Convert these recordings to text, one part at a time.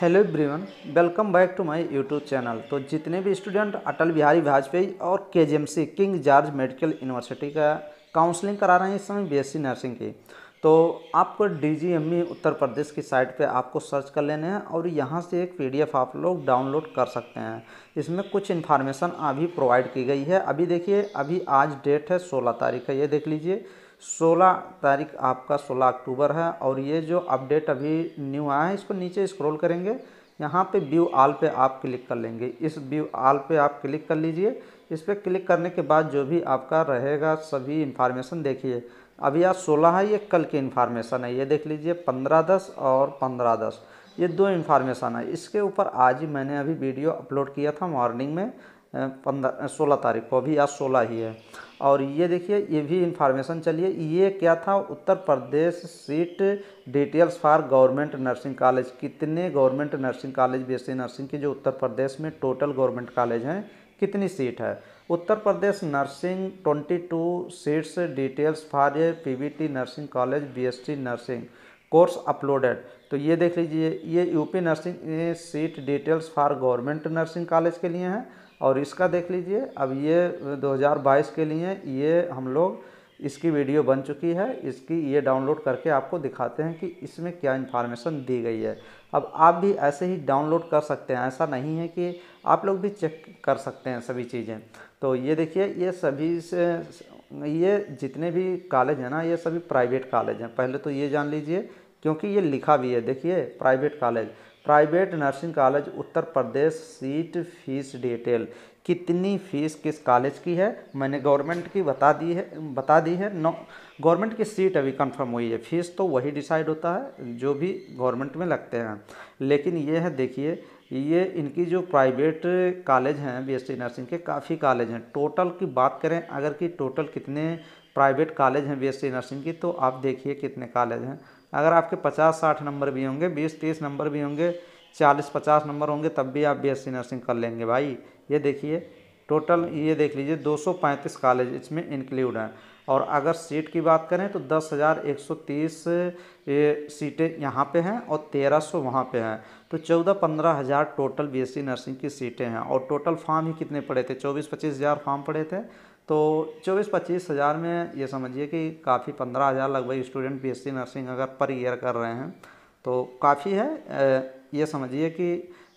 hello everyone welcome back to my YouTube channel तो जितने भी स्टूडेंट अटल बिहारी वाजपेयी और के किंग जॉर्ज मेडिकल यूनिवर्सिटी का काउंसलिंग करा रहे हैं इस समय बीएससी नर्सिंग की तो आपको डी उत्तर प्रदेश की साइट पे आपको सर्च कर लेने हैं और यहाँ से एक पीडीएफ आप लोग डाउनलोड कर सकते हैं इसमें कुछ इन्फॉर्मेशन अभी प्रोवाइड की गई है अभी देखिए अभी आज डेट है सोलह तारीख है ये देख लीजिए 16 तारीख आपका 16 अक्टूबर है और ये जो अपडेट अभी न्यू आया है इसको नीचे स्क्रॉल करेंगे यहाँ पे व्यू आल पे आप क्लिक कर लेंगे इस व्यू आल पे आप क्लिक कर लीजिए इस पर क्लिक करने के बाद जो भी आपका रहेगा सभी इन्फॉर्मेशन देखिए अभी आज सोलह है ये कल की इन्फॉर्मेशन है ये देख लीजिए पंद्रह दस और पंद्रह दस ये दो इन्फॉर्मेशन है इसके ऊपर आज ही मैंने अभी वीडियो अपलोड किया था मॉर्निंग में पंद्रह सोलह तारीख को अभी आज सोलह ही है और ये देखिए ये भी इन्फॉर्मेशन चलिए ये क्या था Uttar Pradesh seat details for government nursing college कितने government nursing college B nursing के जो उत्तर प्रदेश में टोटल गवर्नमेंट कॉलेज हैं कितनी सीट है Uttar Pradesh nursing 22 seats details for A P nursing college B nursing course uploaded तो ये देख लीजिए ये UP nursing seat details for government nursing college के लिए हैं और इसका देख लीजिए अब ये 2022 के लिए ये हम लोग इसकी वीडियो बन चुकी है इसकी ये डाउनलोड करके आपको दिखाते हैं कि इसमें क्या इन्फॉर्मेशन दी गई है अब आप भी ऐसे ही डाउनलोड कर सकते हैं ऐसा नहीं है कि आप लोग भी चेक कर सकते हैं सभी चीज़ें तो ये देखिए ये सभी से ये जितने भी कॉलेज हैं ना ये सभी प्राइवेट कॉलेज हैं पहले तो ये जान लीजिए क्योंकि ये लिखा भी है देखिए private college private nursing college Uttar Pradesh seat fees detail कितनी फीस किस कॉलेज की है मैंने गवर्नमेंट की बता दी है बता दी है नो गवर्नमेंट की सीट अभी कंफर्म हुई है फीस तो वही डिसाइड होता है जो भी गवर्नमेंट में लगते हैं लेकिन ये है देखिए ये इनकी जो प्राइवेट कॉलेज हैं बीएससी नर्सिंग के काफ़ी कॉलेज हैं टोटल की बात करें अगर कि टोटल कितने प्राइवेट कॉलेज हैं बीएससी नर्सिंग की तो आप देखिए कितने कॉलेज हैं अगर आपके पचास साठ नंबर भी होंगे बीस तीस नंबर भी होंगे चालीस पचास नंबर होंगे तब भी आप बीएससी नर्सिंग कर लेंगे भाई ये देखिए टोटल ये देख लीजिए 235 कॉलेज इसमें इंक्लूड हैं और अगर सीट की बात करें तो 10,130 सीटें यहाँ पे हैं और 1,300 वहाँ पर हैं तो 14 पंद्रह हज़ार टोटल बीएससी नर्सिंग की सीटें हैं और टोटल फॉर्म ही कितने पड़े थे 24 पच्चीस हज़ार फॉर्म पड़े थे तो चौबीस पच्चीस हज़ार में ये समझिए कि काफ़ी पंद्रह हज़ार लगभग स्टूडेंट बीएससी नर्सिंग अगर पर ईयर कर रहे हैं तो काफ़ी है ये समझिए कि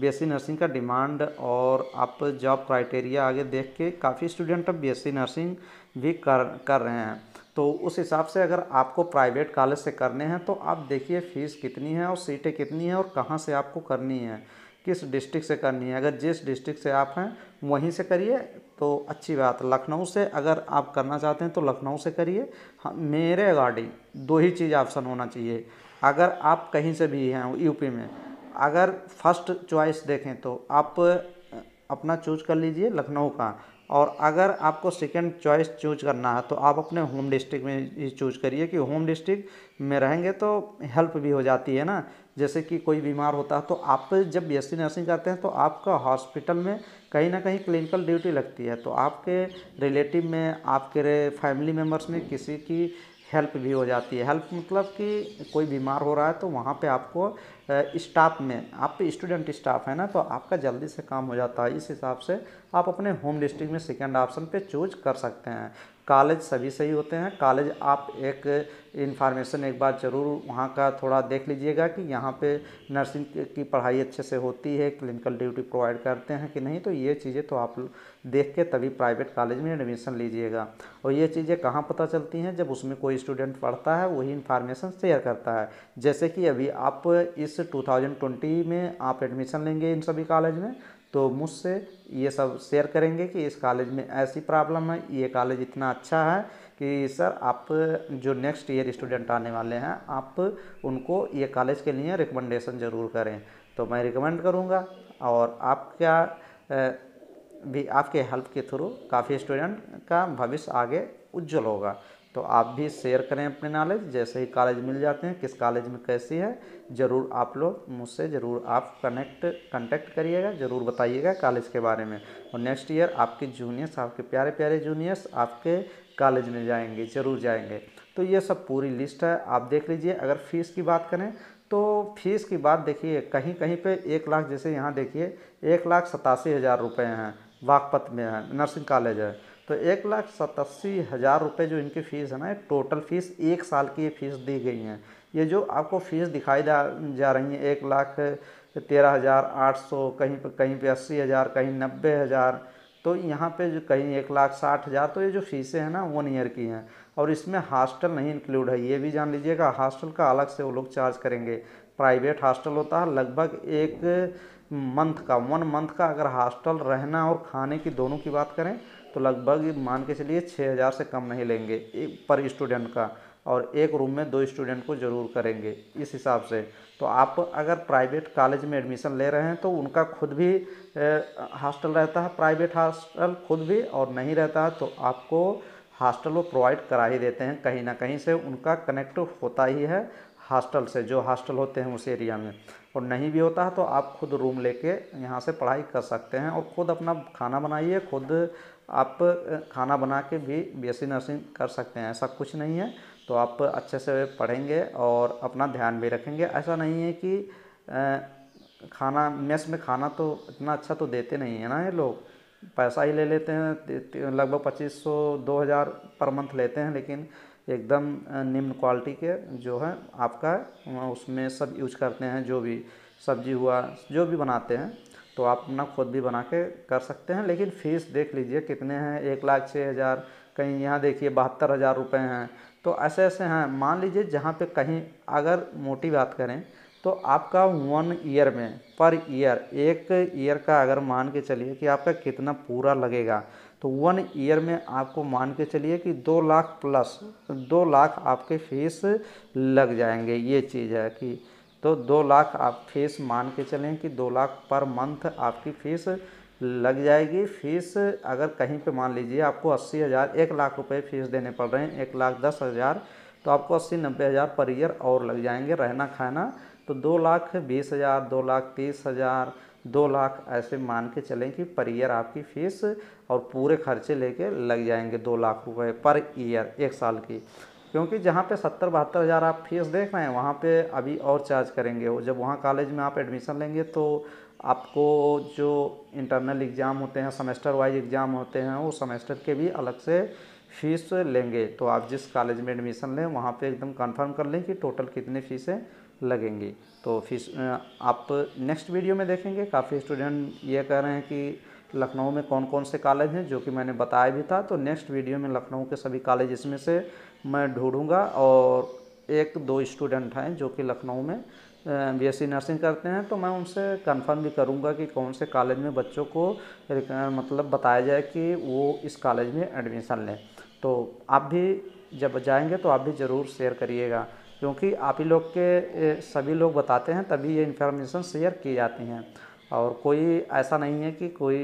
बीएससी नर्सिंग का डिमांड और आप जॉब क्राइटेरिया आगे देख के काफ़ी स्टूडेंट अब बीएससी नर्सिंग भी कर कर रहे हैं तो उस हिसाब से अगर आपको प्राइवेट कॉलेज से करने हैं तो आप देखिए फ़ीस कितनी है और सीटें कितनी हैं और कहाँ से आपको करनी है किस डिस्ट्रिक्ट से करनी है अगर जिस डिस्ट्रिक्ट से आप हैं वहीं से करिए तो अच्छी बात लखनऊ से अगर आप करना चाहते हैं तो लखनऊ से करिए हाँ मेरे अकॉर्डिंग दो ही चीज़ ऑप्शन होना चाहिए अगर आप कहीं से भी हैं यूपी में अगर फर्स्ट चॉइस देखें तो आप अपना चूज कर लीजिए लखनऊ का और अगर आपको सेकंड चॉइस चूज करना है तो आप अपने होम डिस्ट्रिक्ट में ही चूज करिए कि होम डिस्ट्रिक्ट में रहेंगे तो हेल्प भी हो जाती है ना जैसे कि कोई बीमार होता है तो आप जब बी एस नर्सिंग करते हैं तो आपका हॉस्पिटल में कहीं ना कहीं क्लिनिकल ड्यूटी लगती है तो आपके रिलेटिव में आपके फैमिली मेम्बर्स में किसी की हेल्प भी हो जाती है हेल्प मतलब कि कोई बीमार हो रहा है तो वहाँ पे आपको स्टाफ में आप स्टूडेंट स्टाफ है ना तो आपका जल्दी से काम हो जाता है इस हिसाब से आप अपने होम डिस्ट्रिक्ट में सेकेंड ऑप्शन पे चूज कर सकते हैं कॉलेज सभी सही होते हैं कॉलेज आप एक इन्फॉर्मेशन एक बार ज़रूर वहाँ का थोड़ा देख लीजिएगा कि यहाँ पे नर्सिंग की पढ़ाई अच्छे से होती है क्लिनिकल ड्यूटी प्रोवाइड करते हैं कि नहीं तो ये चीज़ें तो आप देख के तभी प्राइवेट कॉलेज में एडमिशन लीजिएगा और ये चीज़ें कहाँ पता चलती हैं जब उसमें कोई स्टूडेंट पढ़ता है वही इन्फॉर्मेशन शेयर करता है जैसे कि अभी आप इस 2020 टू थाउजेंड ट्वेंटी में आप एडमिशन लेंगे इन सभी कॉलेज में तो मुझसे ये सब शेयर करेंगे कि इस कॉलेज में ऐसी प्रॉब्लम है ये कॉलेज इतना अच्छा है कि सर आप जो नेक्स्ट ईयर स्टूडेंट आने वाले हैं आप उनको ये कॉलेज के लिए रिकमेंडेशन ज़रूर करें तो मैं रिकमेंड करूँगा और आप क्या भी आपके हेल्प के थ्रू काफ़ी स्टूडेंट का भविष्य आगे उज्जवल होगा तो आप भी शेयर करें अपने नॉलेज जैसे ही कॉलेज मिल जाते हैं किस कॉलेज में कैसी है ज़रूर आप लोग मुझसे ज़रूर आप कनेक्ट कंटेक्ट करिएगा ज़रूर बताइएगा कॉलेज के बारे में और नेक्स्ट ईयर आपके जूनियर्स आपके प्यारे प्यारे जूनियर्स आपके कॉलेज में जाएंगे ज़रूर जाएंगे तो ये सब पूरी लिस्ट है आप देख लीजिए अगर फ़ीस की बात करें तो फीस की बात देखिए कहीं कहीं पर एक लाख जैसे यहाँ देखिए एक लाख सतासी हज़ार रुपये हैं बागपत में है नर्सिंग कॉलेज है तो एक लाख सतासी हज़ार रुपये जो इनकी फ़ीस है ना टोटल फ़ीस एक साल की ये फ़ीस दी गई है ये जो आपको फ़ीस दिखाई जा रही है एक लाख तेरह हज़ार आठ सौ कहीं पर कहीं पे अस्सी हज़ार कहीं नब्बे हज़ार तो यहाँ पे जो कहीं एक लाख साठ हज़ार तो ये जो फ़ीसें हैं ना वन ईयर की हैं और इसमें हॉस्टल नहीं इंक्लूड है ये भी जान लीजिएगा हॉस्टल का अलग से वो लोग चार्ज करेंगे प्राइवेट हॉस्टल होता है लगभग एक मंथ का वन मंथ का अगर हॉस्टल रहना और खाने की दोनों की बात करें तो लगभग मान के चलिए छः हज़ार से कम नहीं लेंगे एक पर स्टूडेंट का और एक रूम में दो स्टूडेंट को ज़रूर करेंगे इस हिसाब से तो आप अगर प्राइवेट कॉलेज में एडमिशन ले रहे हैं तो उनका खुद भी हॉस्टल रहता है प्राइवेट हॉस्टल खुद भी और नहीं रहता है तो आपको हॉस्टल वो प्रोवाइड करा ही देते हैं कहीं ना कहीं से उनका कनेक्ट होता ही है हॉस्टल से जो हॉस्टल होते हैं उस एरिया में और नहीं भी होता है तो आप खुद रूम लेके यहाँ से पढ़ाई कर सकते हैं और ख़ुद अपना खाना बनाइए खुद आप खाना बना के भी बीएससी नर्सिंग कर सकते हैं ऐसा कुछ नहीं है तो आप अच्छे से पढ़ेंगे और अपना ध्यान भी रखेंगे ऐसा नहीं है कि खाना मेस में खाना तो इतना अच्छा तो देते नहीं है ना ये लोग पैसा ही ले लेते हैं लगभग पच्चीस सौ दो हज़ार पर मंथ लेते हैं लेकिन एकदम निम्न क्वालिटी के जो है आपका उसमें सब यूज करते हैं जो भी सब्जी हुआ जो भी बनाते हैं तो आप अपना खुद भी बना के कर सकते हैं लेकिन फीस देख लीजिए कितने हैं एक लाख छः हज़ार कहीं यहाँ देखिए बहत्तर हज़ार रुपये हैं तो ऐसे ऐसे हैं मान लीजिए जहाँ पे कहीं अगर मोटी बात करें तो आपका वन ईयर में पर ईयर एक ईयर का अगर मान के चलिए कि आपका कितना पूरा लगेगा तो वन ईयर में आपको मान के चलिए कि दो लाख प्लस दो लाख आपके फीस लग जाएंगे ये चीज़ है कि तो दो लाख आप फीस मान के चलें कि दो लाख पर मंथ आपकी फीस लग जाएगी फीस अगर कहीं पे मान लीजिए आपको अस्सी हज़ार एक लाख रुपए फीस देने पड़ रहे हैं एक लाख दस हज़ार तो आपको अस्सी नब्बे हज़ार पर ईयर और लग जाएंगे रहना खाना तो दो लाख बीस हज़ार दो लाख तीस हज़ार दो लाख ऐसे मान के चलें कि पर ईयर आपकी फ़ीस और पूरे खर्चे लेके लग जाएंगे दो लाख रुपए पर ईयर एक साल की क्योंकि जहाँ पे सत्तर बहत्तर हज़ार आप फीस देख रहे हैं वहाँ पे अभी और चार्ज करेंगे जब वहाँ कॉलेज में आप एडमिशन लेंगे तो आपको जो इंटरनल एग्ज़ाम होते हैं सेमेस्टर वाइज एग्ज़ाम होते हैं वो सेमेस्टर के भी अलग से फ़ीस लेंगे तो आप जिस कॉलेज में एडमिशन लें वहाँ पे एकदम कंफर्म कर लें कि टोटल कितनी फ़ीसें लगेंगी तो फिर आप नेक्स्ट वीडियो में देखेंगे काफ़ी स्टूडेंट ये कह रहे हैं कि लखनऊ में कौन कौन से कॉलेज हैं जो कि मैंने बताया भी था तो नेक्स्ट वीडियो में लखनऊ के सभी कॉलेज इसमें से मैं ढूंढूंगा और एक दो स्टूडेंट हैं जो कि लखनऊ में बीएससी नर्सिंग करते हैं तो मैं उनसे कंफर्म भी करूंगा कि कौन से कॉलेज में बच्चों को मतलब बताया जाए कि वो इस कॉलेज में एडमिशन लें तो आप भी जब जाएंगे तो आप भी ज़रूर शेयर करिएगा क्योंकि आप ही लोग के सभी लोग बताते हैं तभी ये इन्फॉर्मेशन शेयर की जाती हैं और कोई ऐसा नहीं है कि कोई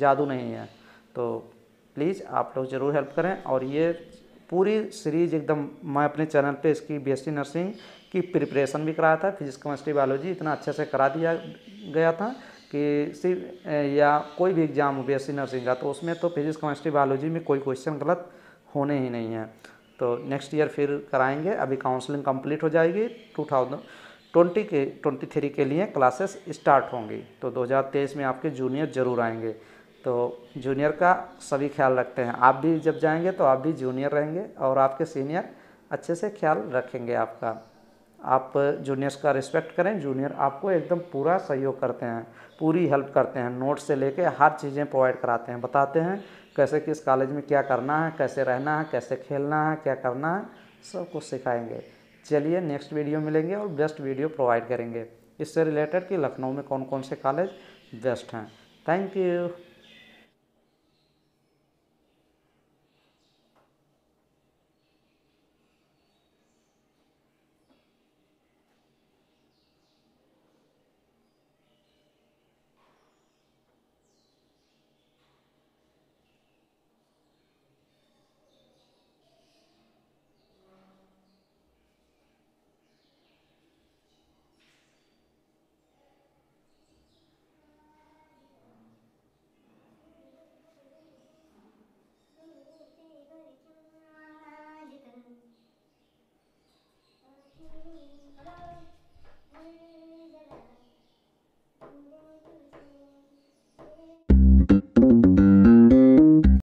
जादू नहीं है तो प्लीज़ आप लोग ज़रूर हेल्प करें और ये पूरी सीरीज एकदम मैं अपने चैनल पे इसकी बीएससी नर्सिंग की प्रिपरेशन भी कराया था फिजिक्स केमिस्ट्री बायोलॉजी इतना अच्छे से करा दिया गया था कि सिर्फ या कोई भी एग्ज़ाम हो बी नर्सिंग का तो उसमें तो फिजिक्स केमिस्ट्री बायोलॉजी में कोई क्वेश्चन गलत होने ही नहीं है तो नेक्स्ट ईयर फिर कराएंगे अभी काउंसलिंग कंप्लीट हो जाएगी टू थाउजेंड ट्वेंटी के ट्वेंटी थ्री के लिए क्लासेस स्टार्ट होंगी तो 2023 में आपके जूनियर ज़रूर आएंगे तो जूनियर का सभी ख्याल रखते हैं आप भी जब जाएंगे तो आप भी जूनियर रहेंगे और आपके सीनियर अच्छे से ख्याल रखेंगे आपका आप जूनियर्स का रिस्पेक्ट करें जूनियर आपको एकदम पूरा सहयोग करते हैं पूरी हेल्प करते हैं नोट्स से लेके हर चीज़ें प्रोवाइड कराते हैं बताते हैं कैसे किस कॉलेज में क्या करना है कैसे रहना है कैसे खेलना है क्या करना है सब कुछ सिखाएंगे चलिए नेक्स्ट वीडियो मिलेंगे और बेस्ट वीडियो प्रोवाइड करेंगे इससे रिलेटेड कि लखनऊ में कौन कौन से कॉलेज बेस्ट हैं थैंक यू